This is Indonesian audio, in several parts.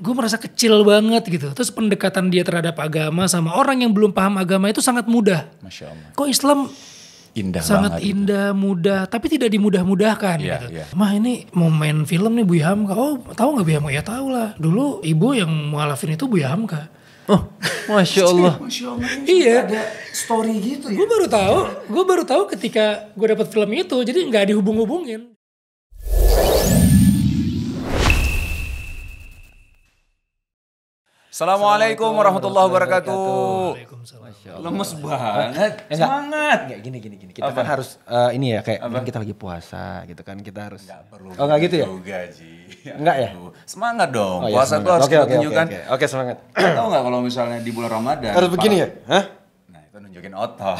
gue merasa kecil banget gitu. Terus pendekatan dia terhadap agama sama orang yang belum paham agama itu sangat mudah. Masya Allah. Kok Islam indah sangat banget indah, itu. mudah, tapi tidak dimudah-mudahkan yeah, gitu. Yeah. Mah ini mau main film nih Bu Hamka. Oh, tahu nggak Bu Hamka? Ya tahu lah. Dulu ibu yang mualafin itu Buya Hamka. Oh, masya Allah. masya Allah. Kan iya. Ada story gitu ya. Gue baru tahu. Gue baru tahu ketika gue dapat film itu. Jadi nggak dihubung-hubungin. Assalamualaikum warahmatullahi wabarakatuh. Lemes banget. Semangat. Enggak gini gini gini. Kita Apa? kan harus uh, ini ya kayak Apa? kita lagi puasa gitu kan. Kita harus Enggak perlu. Oh enggak gitu ya? Juga, Ji. Enggak ya? Semangat dong. Oh, iya, puasa tuh harus okay, okay, tunjukkan. Oke, okay, okay. okay, semangat. Tahu enggak kalau misalnya di bulan Ramadan harus begini ya? Hah? Nah, itu nunjukin otot.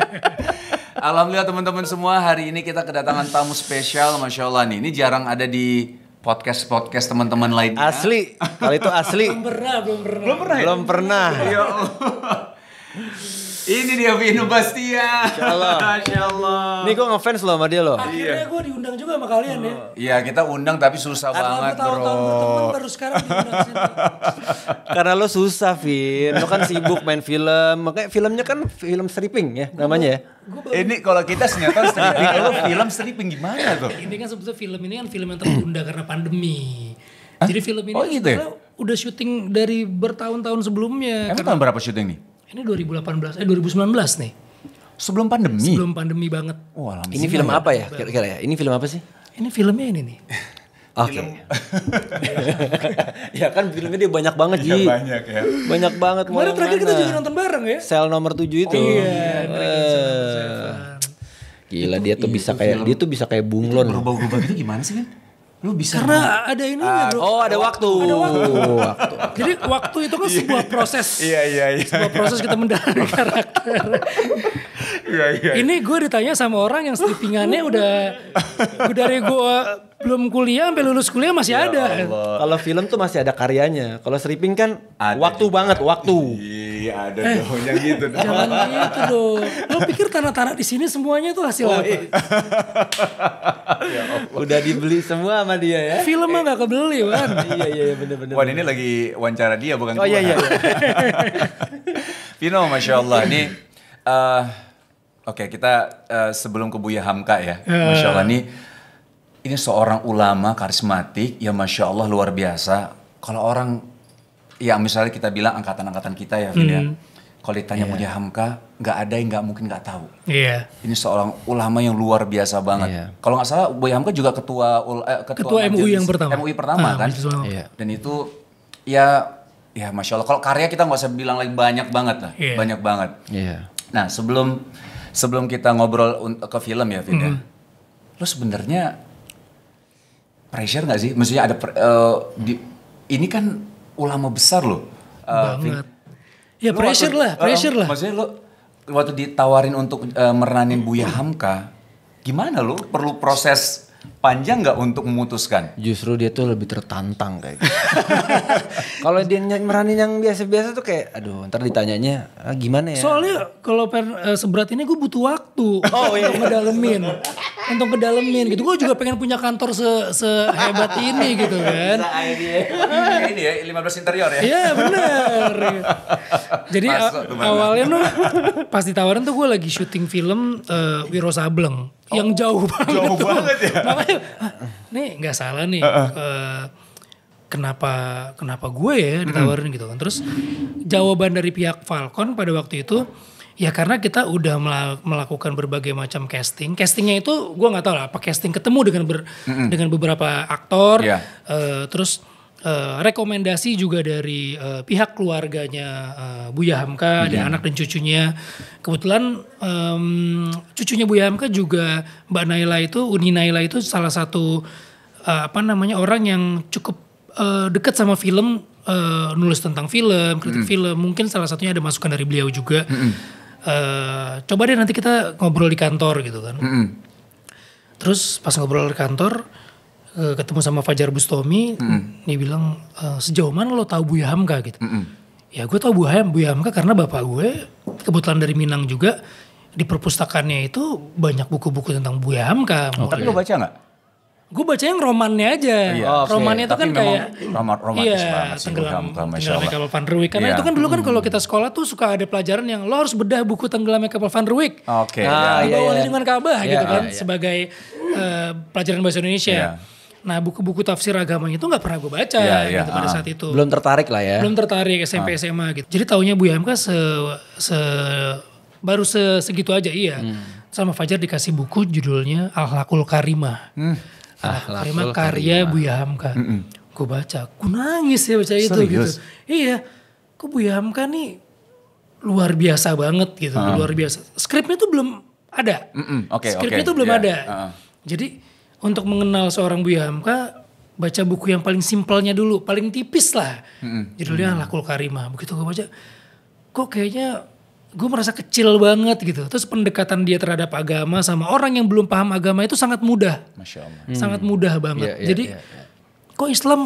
Alhamdulillah teman-teman semua hari ini kita kedatangan tamu spesial Masya Allah nih. Ini jarang ada di podcast podcast teman-teman lain Asli, kalau itu asli. belum pernah, belum pernah. Belum pernah. Ya? Belum pernah. Ya? Belum pernah. Ini dia Vino Bastia. Insyaallah. Insyaallah. Nih gue ngefans loh sama dia loh. Akhirnya iya. gue diundang juga sama kalian ya. Oh. Iya kita undang tapi susah Karena banget bro. Karena tahun tahun terus sekarang diundang sini. Karena lo susah Vin. Lo kan sibuk main film. Makanya filmnya kan film stripping ya namanya ya. Ini kalau kita senyata stripping. Lo film stripping gimana tuh? Ini kan sebetulnya film ini kan film yang tertunda karena pandemi. Hah? Jadi film ini oh, gitu ya? udah syuting dari bertahun-tahun sebelumnya. Emang tahun berapa syuting nih? Ini 2018 eh 2019 nih. Sebelum pandemi. Sebelum pandemi banget. Oh, ini film apa ya kira-kira ya? Ini film apa sih? Ini filmnya ini nih. Oke. Okay. ya kan filmnya dia banyak banget sih Ya, banyak ya. Banyak banget. Kemarin terakhir kita juga nonton bareng ya. Sel nomor tujuh itu. Oh, iya. Uh, gila itu, dia tuh bisa kayak dia tuh bisa kayak bunglon. Berubah-ubah gitu gimana sih kan? lu bisa karena ada ini uh, ah, oh ada oh, waktu, waktu. jadi waktu itu kan iya. sebuah proses iya iya iya sebuah proses kita mendalami karakter iya iya ini gue ditanya sama orang yang sleepingannya udah udah dari gue belum kuliah sampai lulus kuliah masih ya ada. Kalau film tuh masih ada karyanya. Kalau stripping kan ada waktu juga. banget, waktu. Iya, ada eh, dong yang gitu dong. itu gitu dong. Lo pikir tanah-tanah di sini semuanya tuh hasil oh, apa? Iya. ya Udah dibeli semua sama dia ya. Film mah eh. gak kebeli, Wan. iya, iya, bener-bener. Iya, Wan ini lagi wawancara dia bukan Oh iya, iya. Vino, Masya Allah. Ini uh, Oke, okay, kita uh, sebelum ke Buya Hamka ya. Eh. Masya Allah, ini ini seorang ulama karismatik yang masya Allah luar biasa. Kalau orang ya misalnya kita bilang angkatan-angkatan kita ya, ya. hmm. kalau ditanya yeah. Mujahid Hamka, nggak ada yang nggak mungkin nggak tahu. Iya. Yeah. Ini seorang ulama yang luar biasa banget. Yeah. Kalau nggak salah, Mujahid Hamka juga ketua eh, ketua, ketua MUI yang pertama. MUI pertama ah, kan. Yeah. Dan itu ya ya masya Allah. Kalau karya kita nggak usah bilang lagi banyak banget lah, yeah. banyak banget. Yeah. Nah sebelum sebelum kita ngobrol ke film ya, Vida, ya. mm lo sebenarnya pressure nggak sih? Maksudnya ada uh, di, ini kan ulama besar loh. Uh, Banget. Ya lo pressure waktu, lah, eh, pressure uh, lah. Maksudnya lo waktu ditawarin untuk uh, meranin Buya Hamka, gimana lo? Perlu proses panjang nggak untuk memutuskan? Justru dia tuh lebih tertantang kayak. kalau dia merani yang biasa-biasa tuh kayak, aduh, ntar ditanyanya ah, gimana ya? Soalnya kalau per, uh, seberat ini gue butuh waktu oh, iya. untuk ngedalemin, untuk kedalemin gitu. Gue juga pengen punya kantor se sehebat ini gitu kan. Bisa ya ini ya 15 interior ya. Iya benar. Jadi Masuk, awalnya tuh pas ditawarin tuh gue lagi syuting film uh, Wiro Sableng oh, yang jauh banget. Jauh banget ya. nih nggak salah nih. Uh -uh. Uh, kenapa kenapa gue ya ditawarin mm. gitu kan. Terus jawaban dari pihak Falcon pada waktu itu ya karena kita udah melakukan berbagai macam casting. Castingnya itu gue nggak tahu lah apa casting ketemu dengan ber, mm dengan beberapa aktor. Yeah. Iya. Uh, terus Eh, rekomendasi juga dari uh, pihak keluarganya uh, Buya Hamka iya. dan anak dan cucunya. Kebetulan um, cucunya Buya Hamka juga Mbak Naila itu Uni Naila itu salah satu uh, apa namanya orang yang cukup uh, dekat sama film uh, nulis tentang film, kritik mm. film. Mungkin salah satunya ada masukan dari beliau juga. Mm hmm Uh, coba deh nanti kita ngobrol di kantor gitu kan. Mm hmm Terus pas ngobrol di kantor Eh, ketemu sama Fajar Bustomi, mm. dia bilang uh, sejauh mana lo tahu Buya Hamka gitu. Mm -mm. Ya gue tahu Buya, Buya Hamka karena bapak gue kebetulan dari Minang juga di perpustakannya itu banyak buku-buku tentang Buya Hamka. Okay. Tapi lo baca nggak? Gue baca yang romannya aja. Oh, iya. Romannya itu kan kayak romantis iya, banget sih tenggelam, tenggelamnya kapal Van Ruwijk. Karena yeah. itu kan dulu kan kalau hmm. kita sekolah tuh suka ada pelajaran yang lo harus bedah buku tenggelamnya kapal Van Ruwijk. Oke. Okay. Nah, yeah. di bawah yeah, Ka'bah yeah, gitu iya, kan iya, iya. sebagai uh, pelajaran bahasa Indonesia. Yeah. Nah buku-buku tafsir agamanya itu nggak pernah gue baca yeah, yeah, gitu, pada uh, saat itu. Belum tertarik lah ya. Belum tertarik SMP uh. Ah. SMA gitu. Jadi taunya bu Hamka se, se baru se, segitu aja iya. Hmm. Sama Fajar dikasih buku judulnya Akhlakul Karimah. Hmm. Ah, Karimah karya bu Buya Hamka. Mm -mm. Gue baca, gue nangis ya baca Serius? itu gitu. Iya, kok Buya Hamka nih luar biasa banget gitu, uh. luar biasa. Skripnya tuh belum ada. Mm -mm. Okay, Skripnya okay. tuh belum yeah. ada. Uh. Jadi untuk mengenal seorang Buya Hamka baca buku yang paling simpelnya dulu, paling tipis lah. Mm-hmm. Judulnya mm-hmm. Lakul Karimah. Begitu gue baca, kok kayaknya gue merasa kecil banget gitu. Terus pendekatan dia terhadap agama sama orang yang belum paham agama itu sangat mudah. Masya Allah. Hmm. Sangat hmm. mudah banget. Yeah, yeah, Jadi yeah, yeah. kok Islam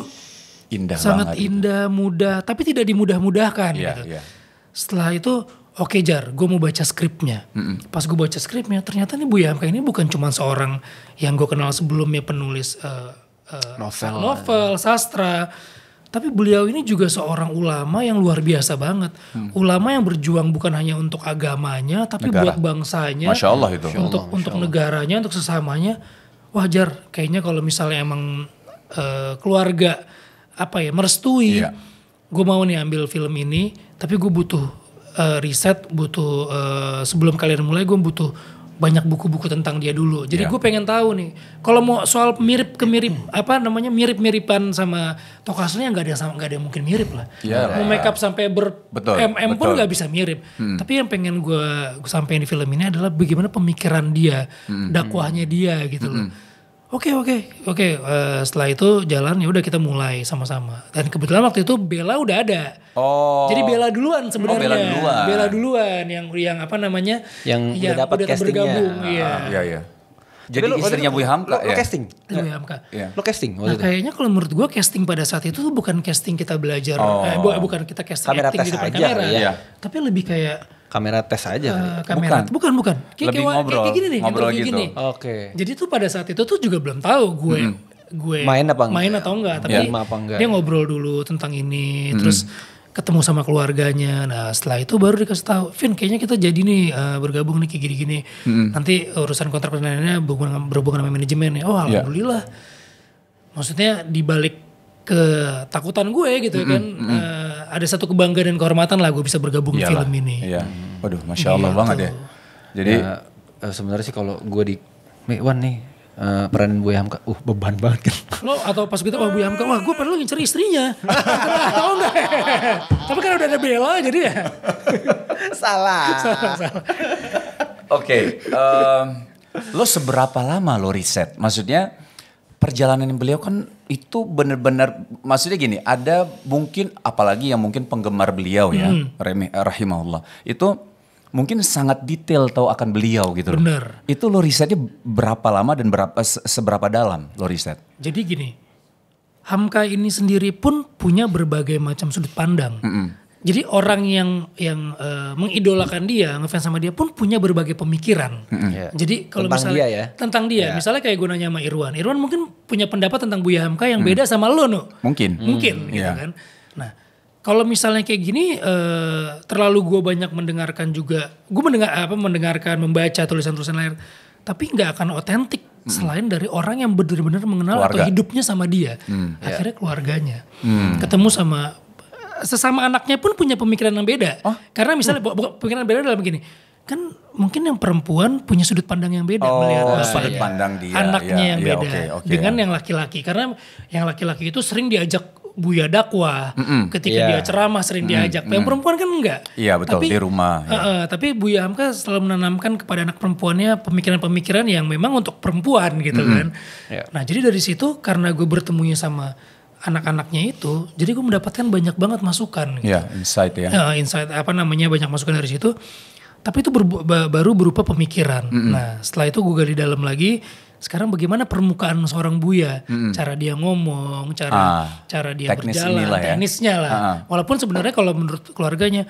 indah sangat indah, itu. mudah, tapi tidak dimudah-mudahkan yeah, gitu. Yeah. Setelah itu oke okay, Jar, gue mau baca skripnya. Mm-hmm. Pas gue baca skripnya, ternyata nih bu Yamka ini bukan cuma seorang yang gue kenal sebelumnya penulis uh, uh, novel, novel sastra, tapi beliau ini juga seorang ulama yang luar biasa banget. Hmm. Ulama yang berjuang bukan hanya untuk agamanya, tapi Negara. buat bangsanya, Masya Allah itu. untuk Masya Allah. untuk negaranya, untuk sesamanya. Wah Jar, kayaknya kalau misalnya emang uh, keluarga apa ya merestui, yeah. gue mau nih ambil film ini, tapi gue butuh uh, riset butuh uh, sebelum kalian mulai gue butuh banyak buku-buku tentang dia dulu. Jadi yeah. gue pengen tahu nih, kalau mau soal mirip ke mirip hmm. apa namanya mirip-miripan sama tokoh aslinya nggak ada sama nggak ada yang mungkin mirip lah. Yeah, mau iya. makeup sampai ber betul, mm betul. pun nggak bisa mirip. Hmm. Tapi yang pengen gue sampaikan di film ini adalah bagaimana pemikiran dia, hmm. dakwahnya dia gitu hmm. loh oke okay, oke okay, oke okay. uh, eh, setelah itu jalan ya udah kita mulai sama-sama dan kebetulan waktu itu Bella udah ada oh jadi Bella duluan oh, sebenarnya oh, Bella duluan Bella duluan yang yang apa namanya yang, yang udah dapat castingnya bergabung, ah, ya. iya iya jadi lo, istrinya Bu Hamka lo, ya? Iya. Lo casting? Lo, ya. Hamka. Ya. Lo casting nah, Kayaknya kalau menurut gue casting pada saat itu bukan casting kita belajar. Eh, oh. Eh, bukan kita casting kamera di depan gitu aja, kamera. Ya. Iya. Tapi lebih kayak kamera tes aja Uh, kamera bukan bukan bukan kayak, Lebih kayak, ngobrol, kayak gini gitu. nih ngobrol kayak gitu. gini oke okay. jadi tuh pada saat itu tuh juga belum tahu gue hmm. gue main apa enggak main atau enggak tapi ya, enggak. dia ngobrol dulu tentang ini hmm. terus ketemu sama keluarganya. Nah setelah itu baru dikasih tahu, Vin kayaknya kita jadi nih uh, bergabung nih kayak gini-gini. Hmm. Nanti urusan kontrak dan berhubungan, berhubungan sama manajemen ya. Oh iya. alhamdulillah. Yeah. Maksudnya dibalik ketakutan gue gitu mm -hmm. kan. Mm -hmm ada satu kebanggaan dan kehormatan lah gue bisa bergabung Iyalah, di film ini. Iya. Waduh, masya Allah gitu. banget ya. Jadi ya, eh, sebenarnya sih kalau gue di Mewan nih Uh, eh, peranin Buya Hamka, uh beban banget kan. Lo atau pas kita gitu, sama Buya Hamka, wah gue perlu ngincer istrinya. tau nggak? Tapi kan udah ada Bella jadi ya. salah. salah, salah. Oke, okay, eh, um, lo seberapa lama lo riset? Maksudnya perjalanan beliau kan itu benar-benar maksudnya gini ada mungkin apalagi yang mungkin penggemar beliau ya hmm. Eh, rahimahullah itu mungkin sangat detail tahu akan beliau gitu loh. Bener. Itu lo risetnya berapa lama dan berapa seberapa dalam lo riset? Jadi gini, Hamka ini sendiri pun punya berbagai macam sudut pandang. Mm -hmm jadi orang yang yang uh, mengidolakan dia, ngefans sama dia pun punya berbagai pemikiran. yeah. Jadi kalau misalnya dia ya? tentang dia, yeah. misalnya kayak gunanya sama Irwan. Irwan mungkin punya pendapat tentang Buya Hamka yang mm. beda sama lo, no. Mungkin. Mungkin mm. gitu yeah. kan. Nah, kalau misalnya kayak gini uh, terlalu gue banyak mendengarkan juga. Gue mendengar apa mendengarkan, membaca tulisan-tulisan lain tapi nggak akan otentik mm. selain dari orang yang benar-benar mengenal Keluarga. atau hidupnya sama dia. mm. Akhirnya yeah. keluarganya. mm. Ketemu sama sesama anaknya pun punya pemikiran yang beda. Oh? Karena misalnya hmm. pemikiran beda adalah begini, kan mungkin yang perempuan punya sudut pandang yang beda oh, melihat apa sudut pandang dia anaknya iya, yang iya, beda okay, okay. dengan yang laki-laki karena yang laki-laki itu sering diajak buya dakwah mm -mm. ketika yeah. dia ceramah sering mm -mm. diajak yang mm -mm. perempuan kan enggak iya yeah, betul tapi, di rumah uh, uh, tapi buya hamka selalu menanamkan kepada anak perempuannya pemikiran-pemikiran yang memang untuk perempuan gitu mm -mm. kan yeah. nah jadi dari situ karena gue bertemunya sama anak-anaknya itu, jadi gue mendapatkan banyak banget masukan. Gitu. Ya, insight ya. Uh, insight apa namanya banyak masukan dari situ. Tapi itu ber, baru berupa pemikiran. Mm -hmm. Nah, setelah itu gue gali dalam lagi. Sekarang bagaimana permukaan seorang buya, mm -hmm. cara dia ngomong, cara ah, cara dia teknis berjalan, lah ya. teknisnya lah. Ah. Walaupun sebenarnya kalau menurut keluarganya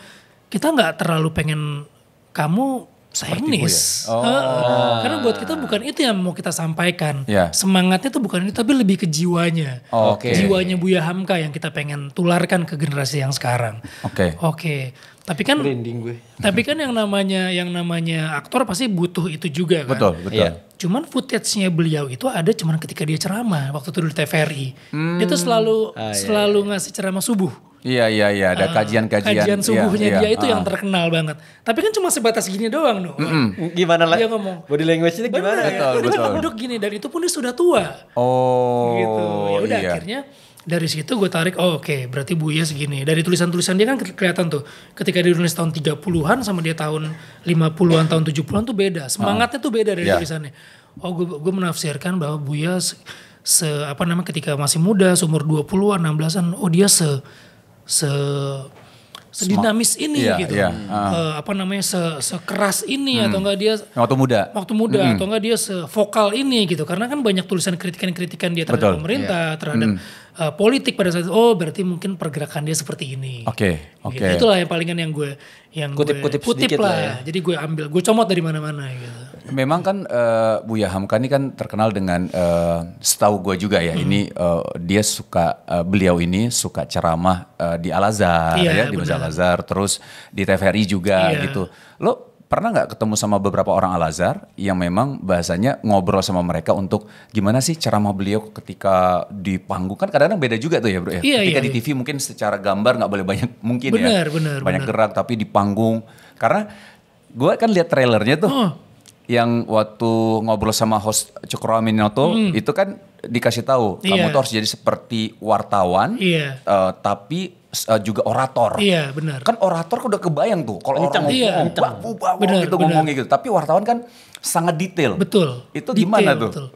kita nggak terlalu pengen kamu Sainis. Ya? Oh. Uh, karena buat kita bukan itu yang mau kita sampaikan. Yeah. Semangatnya itu bukan itu tapi lebih ke jiwanya. Oh, okay. Jiwanya Buya Hamka yang kita pengen tularkan ke generasi yang sekarang. Oke. Okay. Oke. Okay. Tapi kan gue. Tapi kan yang namanya yang namanya aktor pasti butuh itu juga kan. Betul, betul. Yeah. Cuman footage-nya beliau itu ada cuman ketika dia ceramah waktu itu di TVRI. Hmm. Dia tuh selalu ah, iya, selalu iya. ngasih ceramah subuh. Iya iya iya ada ah, kajian-kajian. Uh, kajian iya, subuhnya iya, dia iya, itu uh. yang ah. terkenal banget. Tapi kan cuma sebatas gini doang dong. Mm -hmm. Gimana lah? Dia ngomong body language itu gimana? Bener, ya? betul, ya? betul. duduk gini dan itu pun dia sudah tua. Oh. Gitu. Ya udah iya. akhirnya dari situ gue tarik oh oke okay, berarti Buya segini. Dari tulisan-tulisan dia kan kelihatan tuh ketika dia nulis tahun 30-an sama dia tahun 50-an tahun 70-an tuh beda. Semangatnya tuh beda dari yeah. tulisannya. Oh gue gue menafsirkan bahwa Buya se, se apa namanya ketika masih muda seumur 20-an 16-an oh dia se se sedinamis ini yeah, gitu. Yeah. Iya. Hmm. Uh. Eh, uh, apa namanya se sekeras ini hmm. atau enggak dia waktu muda. Waktu muda mm. atau enggak dia sevokal ini gitu. Karena kan banyak tulisan kritikan-kritikan dia terhadap Betul. pemerintah, yeah. terhadap mm. uh, politik pada saat itu. Oh, berarti mungkin pergerakan dia seperti ini. Oke. Okay. Gitu. Oke. Okay. Gitu. Itulah yang palingan yang gue yang kutip-kutip kutip lah. ya. Jadi gue ambil, gue comot dari mana-mana gitu memang kan uh, Buya Hamka ini kan terkenal dengan uh, setahu gue juga ya hmm. ini uh, dia suka uh, beliau ini suka ceramah uh, di Al Azhar iya, ya di Masjid Al Azhar terus di TVRI juga iya. gitu. Lo pernah nggak ketemu sama beberapa orang Al Azhar yang memang bahasanya ngobrol sama mereka untuk gimana sih ceramah beliau ketika di panggung kan kadang-kadang beda juga tuh ya bro ya. Iya, ketika iya, di TV iya. mungkin secara gambar nggak boleh banyak mungkin bener, ya bener, banyak bener. gerak tapi di panggung karena gue kan lihat trailernya tuh. Oh yang waktu ngobrol sama host Cokro Aminoto hmm. itu kan dikasih tahu yeah. kamu iya. tuh harus jadi seperti wartawan yeah. Iya. uh, tapi uh, juga orator. Iya, yeah, benar. Kan orator kan udah kebayang tuh kalau orang ngomong iya, ubah, gitu ngomongnya gitu. Tapi wartawan kan sangat detail. Betul. Itu detail, gimana tuh? Betul.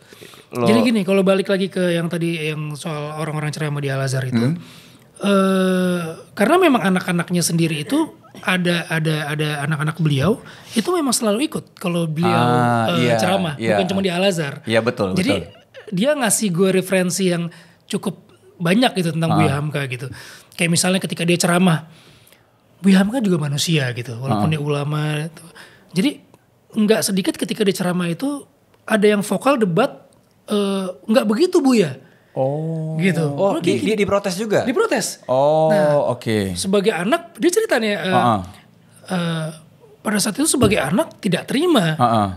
Lo... Jadi gini, kalau balik lagi ke yang tadi yang soal orang-orang ceramah di Al Azhar itu. Hmm? Eh, karena memang anak-anaknya sendiri itu ada ada ada anak-anak beliau itu memang selalu ikut kalau beliau ah, uh, iya, ceramah iya. bukan cuma di Al Azhar. Iya betul. Jadi betul. dia ngasih gue referensi yang cukup banyak gitu tentang ah. Buya Hamka gitu. Kayak misalnya ketika dia ceramah, Buya Hamka juga manusia gitu, walaupun ah. dia ulama. Gitu. Jadi nggak sedikit ketika dia ceramah itu ada yang vokal debat eh, nggak uh, begitu Buya Oh. Gitu. Oh, dia, dia diprotes juga? Diprotes. Oh, nah, oke. Okay. Sebagai anak, dia ceritanya uh, uh-uh. Eh, uh, eh, pada saat itu sebagai anak tidak terima uh-uh. uh,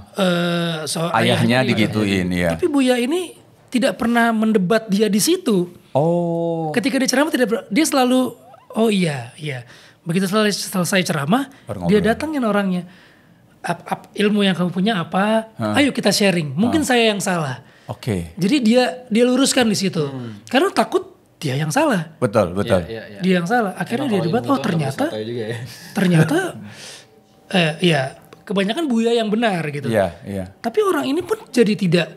so ayahnya, ayahnya digituin, ya. Tapi Buya ini tidak pernah mendebat dia di situ. Oh. Ketika dia ceramah tidak dia selalu oh iya, iya. Begitu selesai, selesai ceramah, dia datangin orangnya. Ap, ap, ilmu yang kamu punya apa? Huh? Ayo kita sharing. Mungkin huh? saya yang salah Oke. Okay. Jadi dia dia luruskan di situ. Hmm. Karena takut dia yang salah. Betul, iya, betul. Yeah, yeah, yeah. Dia yang salah. Akhirnya Emang dia debat, oh ternyata ya. ternyata eh ya kebanyakan buaya yang benar gitu. Iya, iya. Tapi orang ini pun jadi tidak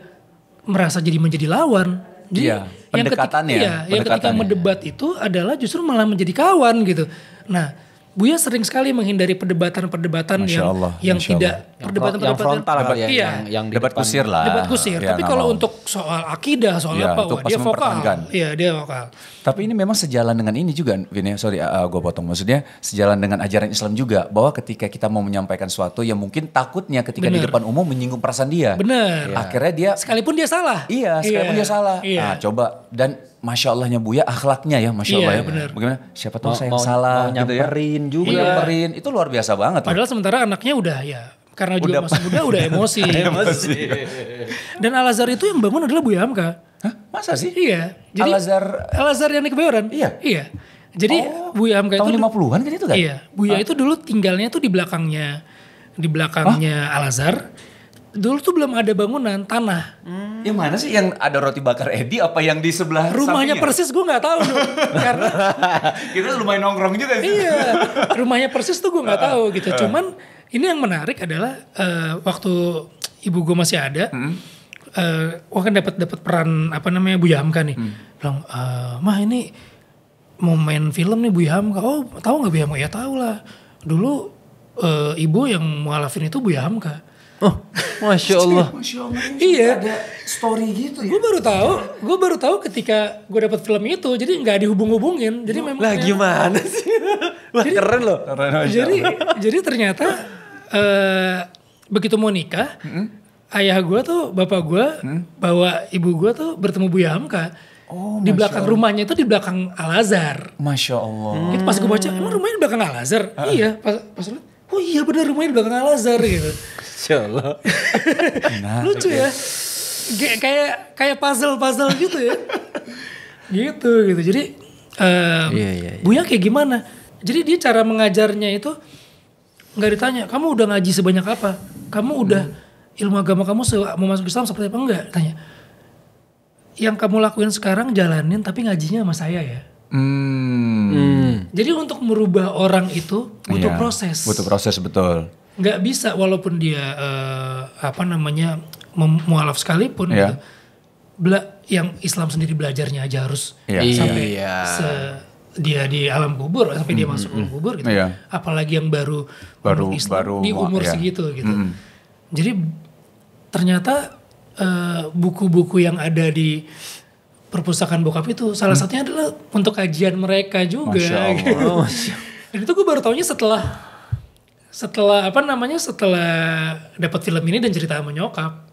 merasa jadi menjadi lawan. Jadi yeah, pendekatannya. Yang ketika, ya, yang ketika mendebat itu adalah justru malah menjadi kawan gitu. Nah, Buya sering sekali menghindari perdebatan-perdebatan yang Allah, yang Masya tidak perdebatan-perdebatan perdebatan, ya, iya, yang, yang debat kusir lah. Debat kusir. Ya, Tapi kalau untuk soal akidah, soal ya, apa, wah, dia vokal. Iya, dia vokal. Tapi ini memang sejalan dengan ini juga, Vini. Ya. Sorry, uh, eh, gue potong. Maksudnya sejalan dengan ajaran Islam juga bahwa ketika kita mau menyampaikan suatu yang mungkin takutnya ketika Bener. di depan umum menyinggung perasaan dia. Benar. Akhirnya dia sekalipun dia salah. Iya, sekalipun iya, dia salah. Iya. Nah, coba dan masya Allahnya Buya, akhlaknya ya, masya Allah iya, ya. Bener. Bagaimana? Siapa tahu saya yang salah mau gitu ya. juga, iya. nyamperin. Itu luar biasa banget. Padahal loh. sementara anaknya udah ya karena udah, juga masih muda udah emosi. emosi. Dan Al Azhar itu yang bangun adalah Buya Hamka. Hah? Masa sih? Iya. Jadi Al Azhar Al Azhar yang di Kebayoran. Iya. Iya. Jadi oh, Buya Hamka tahun itu tahun 50-an kan itu kan? Iya. Buya ah. itu dulu tinggalnya tuh di belakangnya di belakangnya ah. Al Azhar dulu tuh belum ada bangunan tanah. Hmm. Yang mana sih yang ada roti bakar Edi apa yang di sebelah rumahnya sampingnya? persis gue nggak tahu dong karena kita lumayan nongkrong juga sih. Iya, rumahnya persis tuh gue nggak tahu gitu. Cuman ini yang menarik adalah uh, waktu ibu gue masih ada, hmm. uh, eh, gue kan dapat dapat peran apa namanya Bu Yamka nih. Hmm. Bilang, uh, mah ini mau main film nih Bu Yamka. Oh tahu nggak Bu Yamka? Ya tahu lah. Dulu uh, ibu yang mualafin itu Bu Hamka Oh, masya Allah. masya Allah. iya. Ada story gitu ya. Gue baru tahu, gue baru tahu ketika gue dapet film itu, jadi nggak dihubung-hubungin. Jadi memang. Lah gimana sih? Wah jadi, keren loh. Keren, jadi, jadi ternyata uh, begitu mau nikah, hmm? ayah gue tuh, bapak gue, hmm? bawa ibu gue tuh bertemu Buya Hamka. Oh, di belakang Allah. rumahnya itu di belakang Al Azhar. Masya Allah. Hmm. Itu pas gue baca, emang rumahnya di belakang Al Azhar? Uh hmm. -uh. Iya. Pas, pas oh iya benar rumahnya di belakang Al Azhar gitu. Masya Allah. nah, Lucu okay. Iya. ya. kayak kayak puzzle-puzzle gitu ya. gitu gitu. Jadi um, iya, iya, iya. Buya kayak gimana? Jadi dia cara mengajarnya itu nggak ditanya, kamu udah ngaji sebanyak apa? Kamu udah hmm. ilmu agama kamu mau masuk Islam seperti apa enggak? Tanya. Yang kamu lakuin sekarang jalanin tapi ngajinya sama saya ya. Hmm. Hmm. Jadi untuk merubah orang itu butuh iya, proses. Butuh proses betul nggak bisa walaupun dia uh, apa namanya mualaf sekalipun yeah. gitu. Bela yang Islam sendiri belajarnya aja harus yeah. sampai yeah. se dia di alam kubur sampai mm, dia masuk alam kubur gitu. Yeah. Apalagi yang baru baru Islam baru di umur yeah. segitu gitu. Mm. Jadi ternyata eh, buku-buku uh, yang ada di perpustakaan bokap itu salah mm. satunya adalah untuk kajian mereka juga. Masya Allah. Gitu. Dan itu gue baru tahunya setelah setelah apa namanya setelah dapat film ini dan cerita sama nyokap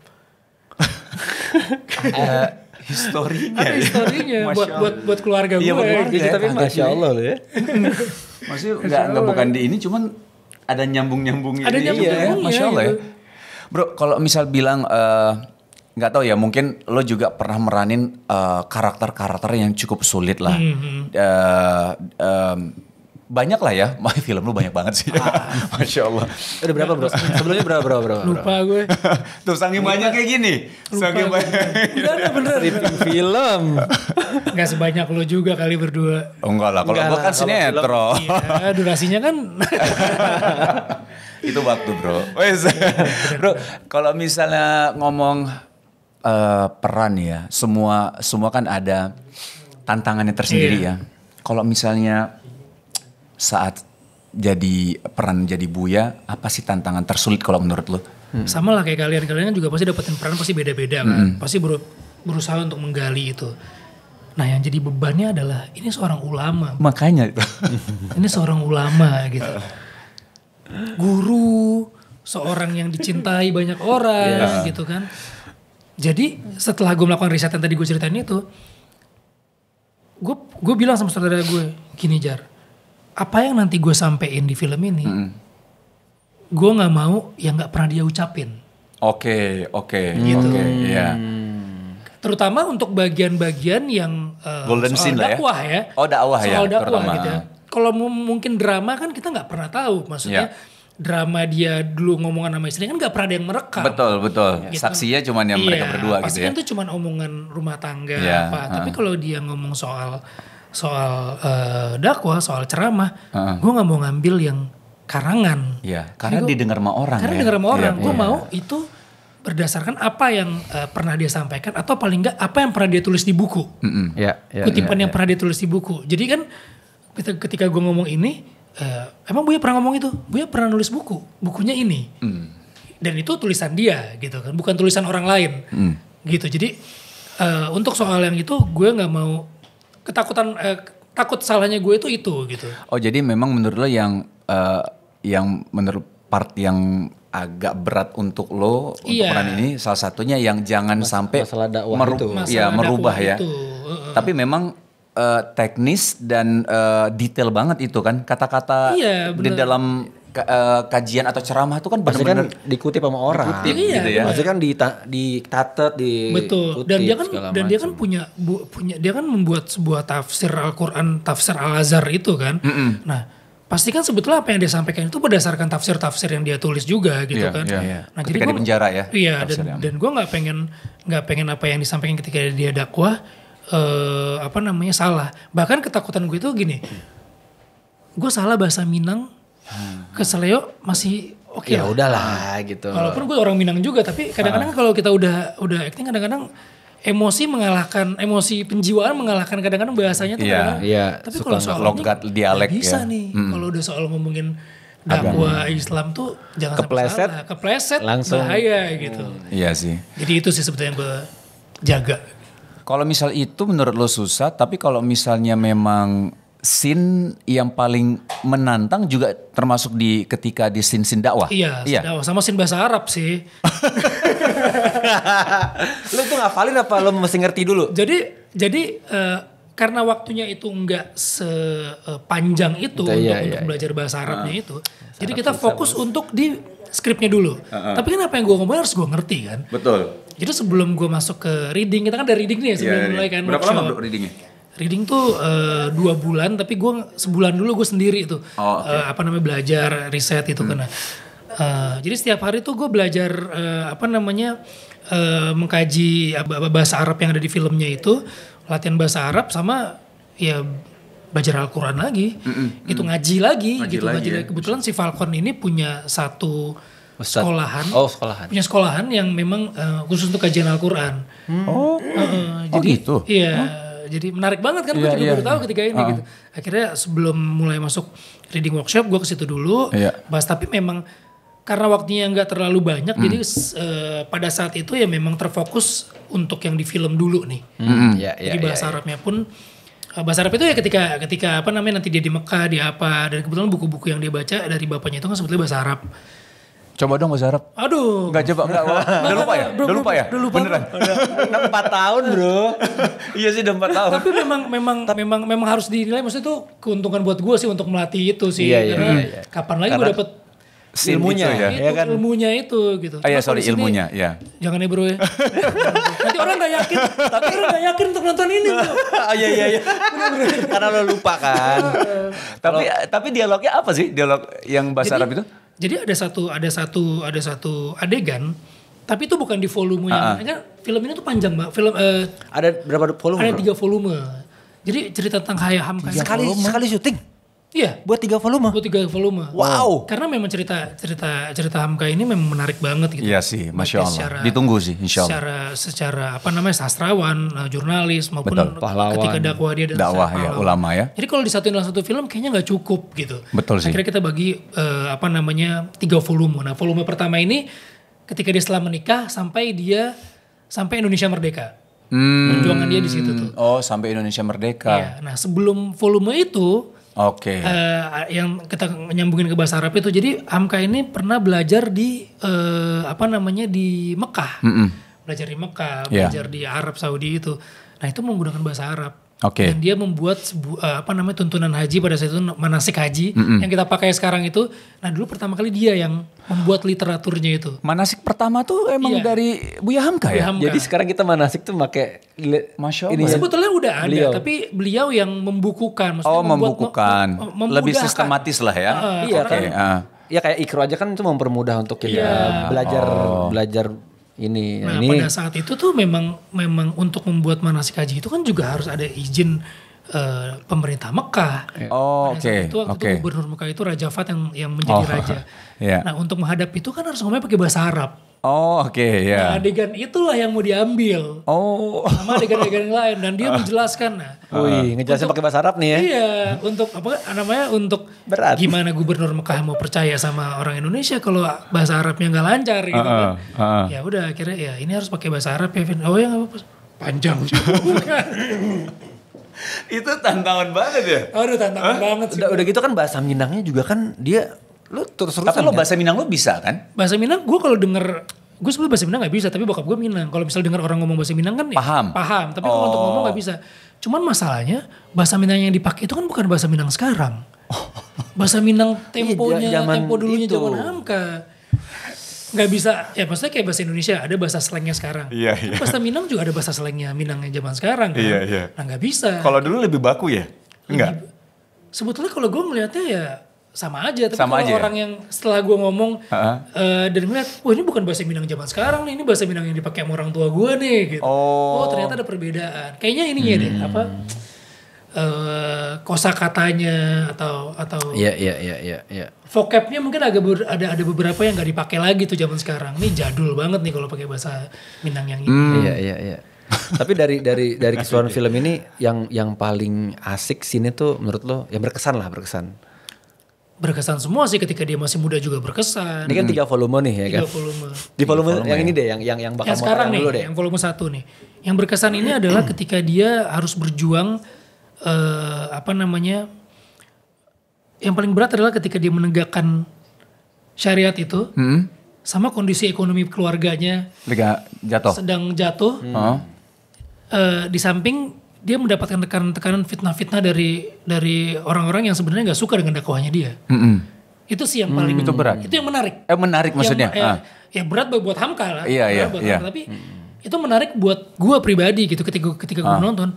uh, historinya ya. historinya buat, buat buat keluarga iya, gue buat ya, keluarga, gitu, ya, tapi masya Allah ya masih nggak nggak bukan di ini cuman ada nyambung nyambungnya ada nyambung ya, iya, masya Allah ya gitu. bro kalau misal bilang uh, nggak tahu ya mungkin lo juga pernah meranin eh, karakter-karakter uh, yang cukup sulit lah mm -hmm. uh, um, banyak lah ya. film lu banyak banget sih. Ah. Masya Allah. Udah berapa bro? Sebelumnya berapa berapa berapa? Lupa gue. Tuh saking banyak kayak gini. Lupa saking banyak. Udah bener. film. nggak sebanyak lo juga kali berdua. Oh, enggak lah. Kalau gue kan sinetron. Iya durasinya kan. Itu waktu bro. Wes. bro kalau misalnya ngomong uh, peran ya. Semua semua kan ada tantangannya tersendiri iya. ya. Kalau misalnya saat jadi peran jadi Buya, apa sih tantangan tersulit kalau menurut lo? Hmm. Sama lah kayak kalian, kalian juga pasti dapetin peran pasti beda-beda kan. Hmm. Pasti ber, berusaha untuk menggali itu. Nah yang jadi bebannya adalah ini seorang ulama. Makanya. itu ini seorang ulama gitu. Guru, seorang yang dicintai banyak orang yeah. gitu kan. Jadi setelah gue melakukan riset yang tadi gue ceritain itu. Gue, gue bilang sama saudara gue, gini Jar apa yang nanti gue sampein di film ini, mm. gue nggak mau yang nggak pernah dia ucapin. Oke, okay, oke, okay, gitu. okay, iya. Yeah. Terutama untuk bagian-bagian yang uh, Golden soal scene ya. dakwah ya. ya. Oh dakwah soal ya. Soal dakwah terutama. gitu. Ya. Kalau mungkin drama kan kita nggak pernah tahu, maksudnya. Yeah drama dia dulu ngomongan sama istri kan gak pernah ada yang merekam. Betul, betul. Gitu. Saksinya cuman yang iya, mereka berdua gitu ya. Pasti kan itu cuman omongan rumah tangga yeah, apa. Uh. Tapi kalau dia ngomong soal soal uh, dakwah, soal ceramah, uh -uh. gue nggak mau ngambil yang karangan. Iya, karena didengar sama orang. Karena ya? didengar sama orang, ya, gue ya. mau itu berdasarkan apa yang uh, pernah dia sampaikan atau paling enggak apa yang pernah dia tulis di buku. Mm -hmm. Iya, yeah, yeah, Kutipan yeah, yang iya. pernah dia tulis di buku. Jadi kan ketika gue ngomong ini, uh, emang Buya pernah ngomong itu? Buya pernah nulis buku, bukunya ini. Mm. Dan itu tulisan dia gitu kan, bukan tulisan orang lain. Mm. Gitu. Jadi uh, untuk soal yang itu gue nggak mau ketakutan eh, takut salahnya gue itu itu gitu. Oh jadi memang menurut lo yang uh, yang menurut part yang agak berat untuk lo iya. untuk peran ini salah satunya yang jangan Mas, sampai masalah dakwah meru itu. Iya, masalah ya merubah ya. Itu. Uh, Tapi memang uh, teknis dan uh, detail banget itu kan kata-kata iya, di dalam Eh, kajian atau ceramah itu kan, kan benar-benar kan dikutip sama orang. Dikutip, iya. gitu ya. Maksudnya kan di di Betul. Kan- dan dia kan dan dia kan punya bu, punya dia kan membuat sebuah tafsir Al-Qur'an, tafsir Al-Azhar itu kan. Mm -mm. Nah, pasti kan sebetulnya apa yang dia sampaikan itu berdasarkan tafsir-tafsir yang dia tulis juga gitu yeah, kan. Yeah, yeah. Nah, ketika jadi gua, di penjara ya. Iya, dan, gue dan gua nggak pengen nggak pengen apa yang disampaikan ketika dia dakwah eh apa namanya salah. Bahkan ketakutan gue itu gini. Gue salah bahasa Minang hmm. ke Seleo masih oke okay ya lah. udahlah nah, gitu walaupun gue orang Minang juga tapi kadang-kadang ah. kalau kita udah udah acting kadang-kadang emosi mengalahkan emosi penjiwaan mengalahkan kadang-kadang bahasanya tuh yeah, kadang yeah, tapi kalau soal logat dialek bisa ya. nih hmm. kalau udah soal ngomongin dakwah Islam tuh jangan kepleset sampai salah. kepleset langsung bahaya gitu hmm. iya sih jadi itu sih sebetulnya yang gue jaga kalau misal itu menurut lo susah tapi kalau misalnya memang scene yang paling menantang juga termasuk di ketika di scene scene dakwah. Iya, iya. dakwah sama scene bahasa Arab sih. lu tuh ngapalin apa lu mesti ngerti dulu? Jadi jadi uh, karena waktunya itu enggak sepanjang itu Entah, iya, untuk, iya, untuk iya. belajar bahasa Arabnya uh, itu. Bahasa jadi Arab kita fokus bahasa. untuk di skripnya dulu. Uh -uh. Tapi kan apa yang gue ngomong harus gue ngerti kan. Betul. Jadi sebelum gue masuk ke reading, kita kan dari reading nih ya iya, sebelum yeah, mulai kan. Berapa lama, bro, readingnya? reading tuh uh, dua bulan tapi gue sebulan dulu gue sendiri itu oh, okay. uh, eh, apa namanya belajar riset itu hmm. karena uh, jadi setiap hari tuh gue belajar uh, apa namanya uh, mengkaji bahasa Arab yang ada di filmnya itu latihan bahasa Arab sama ya belajar Al-Quran lagi mm -mm, itu ngaji lagi ngaji gitu lagi, ngaji ya. kebetulan si Falcon ini punya satu Ustaz. Oh, sekolahan. Oh, sekolahan. Punya sekolahan yang memang uh, khusus untuk kajian Al-Qur'an. Hmm. Oh. Uh, oh, gitu. Iya. oh jadi menarik banget kan yeah, gue iya, juga yeah, baru yeah. tahu ketika ini uh. gitu akhirnya sebelum mulai masuk reading workshop gue ke situ dulu yeah. bahas tapi memang karena waktunya nggak terlalu banyak mm. jadi uh, pada saat itu ya memang terfokus untuk yang di film dulu nih mm, hmm, yeah, yeah, jadi iya, bahasa yeah, Arabnya pun eh, bahasa Arab itu ya ketika ketika apa namanya nanti dia di Mekah di apa dan kebetulan buku-buku yang dia baca dari bapaknya itu kan sebetulnya bahasa Arab Coba dong bahasa Arab. Aduh. Enggak coba, enggak. Udah lupa ya? Udah lupa ya? Udah lupa. Beneran. Udah 4 tahun, Bro. iya sih udah 4 tahun. Tapi memang memang memang memang harus dinilai maksudnya itu keuntungan buat gue sih untuk melatih itu sih. Iya, iya Karena iya, iya. kapan lagi gue dapet ilmunya gitu ya, itu, ya kan? ilmunya itu gitu. Ah, iya, sorry ilmunya ya. Jangan ya bro ya. Nanti orang enggak yakin, tapi orang enggak yakin untuk nonton ini. Oh, iya iya iya. Karena lo lupa kan. tapi tapi dialognya apa sih dialog yang bahasa Arab itu? jadi ada satu ada satu ada satu adegan tapi itu bukan di volume yang ah, ah. uh huh kan film ini tuh panjang mbak film uh, ada berapa volume ada tiga volume jadi cerita tentang Hayaham sekali volume. sekali syuting Iya, buat tiga volume. Buat tiga volume. Wow. Karena memang cerita cerita cerita Hamka ini memang menarik banget gitu. Iya sih, masya Allah. Secara, Ditunggu sih, insya Allah. Secara secara apa namanya sastrawan, eh, jurnalis maupun Betul, pahlawan, ketika dakwah dia dan dakwah ya, ulama ya. Jadi kalau disatuin dalam satu film kayaknya nggak cukup gitu. Betul sih. Akhirnya kita bagi uh, apa namanya tiga volume. Nah volume pertama ini ketika dia setelah menikah sampai dia sampai Indonesia merdeka. Hmm. Perjuangan dia di situ tuh. Oh sampai Indonesia merdeka. Iya. Nah sebelum volume itu Oke. Okay. Uh, eh, yang kita nyambungin ke bahasa Arab itu, jadi Hamka ini pernah belajar di uh, apa namanya di Mekah, mm -mm. belajar di Mekah, yeah. belajar di Arab Saudi itu. Nah itu menggunakan bahasa Arab. Okay. Dan dia membuat uh, apa namanya tuntunan haji pada saat itu manasik haji mm -hmm. yang kita pakai sekarang itu. Nah dulu pertama kali dia yang membuat literaturnya itu. Manasik pertama tuh emang iya. dari Buya Hamka ya. Jadi sekarang kita manasik tuh pakai Masya Allah. Ya. sebetulnya udah ada beliau. tapi beliau yang membukukan. Maksudnya oh membukukan. Mem- Lebih sistematis lah ya. Uh, iya. Okay. Kan uh. Ah. Ya kayak ikro aja kan itu mempermudah untuk kita yeah. belajar oh. belajar ini. Nah, ini. pada saat itu tuh memang memang untuk membuat manasik haji itu kan juga harus ada izin Eh, pemerintah Mekah. Iya. Oh, oke. Okay. Itu waktu okay. itu gubernur Mekah itu Raja Fat yang yang menjadi oh, raja. Yeah. Nah, untuk menghadapi itu kan harus ngomongnya pakai bahasa Arab. Oh, oke, okay, ya. Yeah. Nah, adegan itulah yang mau diambil. Oh. Sama adegan-adegan yang lain dan dia uh. menjelaskan. Nah, Wih, ah. ngejelasin pakai bahasa Arab nih ya. Iya, untuk apa namanya? Untuk Berat. gimana gubernur Mekah mau percaya sama orang Indonesia kalau bahasa Arabnya nggak lancar gitu uh, uh, kan. Uh. Ya udah akhirnya ya ini harus pakai bahasa Arab ya, Oh ya apa-apa. Panjang juga. itu tantangan banget ya. Aduh tantangan Hah? banget sih. Udah, udah gitu kan bahasa Minangnya juga kan dia lu terus terusan. Tapi lo kan? bahasa Minang lo bisa kan? Bahasa Minang gue kalau denger gue sebenernya bahasa Minang gak bisa tapi bokap gue Minang kalau misal denger orang ngomong bahasa Minang kan paham ya, paham tapi oh. kalau untuk oh. ngomong gak bisa cuman masalahnya bahasa Minang yang dipakai itu kan bukan bahasa Minang sekarang oh. bahasa Minang iya, temponya iya, tempo dulunya itu. zaman Hamka nggak bisa ya maksudnya kayak bahasa Indonesia ada bahasa slangnya sekarang iya, iya. bahasa Minang juga ada bahasa slangnya Minangnya zaman sekarang kan iya, iya. nah nggak bisa kalau dulu lebih baku ya enggak sebetulnya kalau gue melihatnya ya sama aja tapi sama aja. Ya? orang yang setelah gue ngomong uh -huh. uh, dan melihat wah ini bukan bahasa Minang zaman sekarang nih ini bahasa Minang yang dipakai sama orang tua gue nih gitu oh, oh ternyata ada perbedaan kayaknya ini hmm. ya deh apa Eh, kosa katanya atau atau Iya iya iya iya ya. vocabnya mungkin agak ber, ada ada beberapa yang nggak dipakai lagi tuh zaman sekarang. Ini jadul banget nih kalau pakai bahasa Minang yang ini. Mm. Iya iya iya. Tapi dari dari dari keseluruhan film ini yang yang paling asik sini tuh menurut lo yang berkesan lah berkesan berkesan semua sih ketika dia masih muda juga berkesan. Ini kan tiga volume nih ya tiga kan. Tiga volume. Di volume, volume yang ini ya. deh yang yang yang bakal yang sekarang nih, dulu deh. Yang volume satu nih. Yang berkesan ini adalah ketika dia harus berjuang uh, apa namanya yang paling berat adalah ketika dia menegakkan syariat itu hmm. sama kondisi ekonomi keluarganya Liga jatuh sedang jatuh hmm. uh, di samping dia mendapatkan tekanan-tekanan fitnah-fitnah dari dari orang-orang yang sebenarnya nggak suka dengan dakwahnya dia hmm. itu sih yang paling hmm. itu berat itu yang menarik eh menarik maksudnya eh, ah. ya berat buat Hamka lah iya iya, iya. Hamka, tapi hmm. itu menarik buat gue pribadi gitu ketika ketika ah. nonton